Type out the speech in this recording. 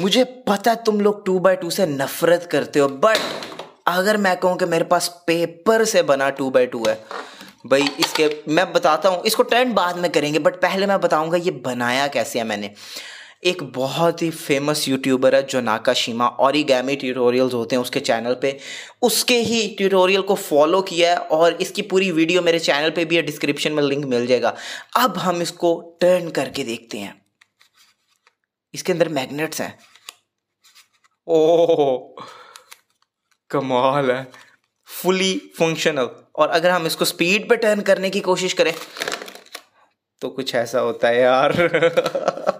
मुझे पता है तुम लोग टू बाई टू से नफरत करते हो बट अगर मैं कहूँ कि मेरे पास पेपर से बना टू बाई टू है भाई इसके मैं बताता हूँ इसको टर्न बाद में करेंगे बट पहले मैं बताऊँगा ये बनाया कैसे है मैंने एक बहुत ही फेमस यूट्यूबर है जो नाकाशीमा और ही गैमी ट्यूटोरियल्स होते हैं उसके चैनल पे उसके ही ट्यूटोरियल को फॉलो किया है और इसकी पूरी वीडियो मेरे चैनल पे भी है डिस्क्रिप्शन में लिंक मिल जाएगा अब हम इसको टर्न करके देखते हैं इसके अंदर मैग्नेट्स हैं ओ कमाल है फुली फंक्शनल और अगर हम इसको स्पीड पे टर्न करने की कोशिश करें तो कुछ ऐसा होता है यार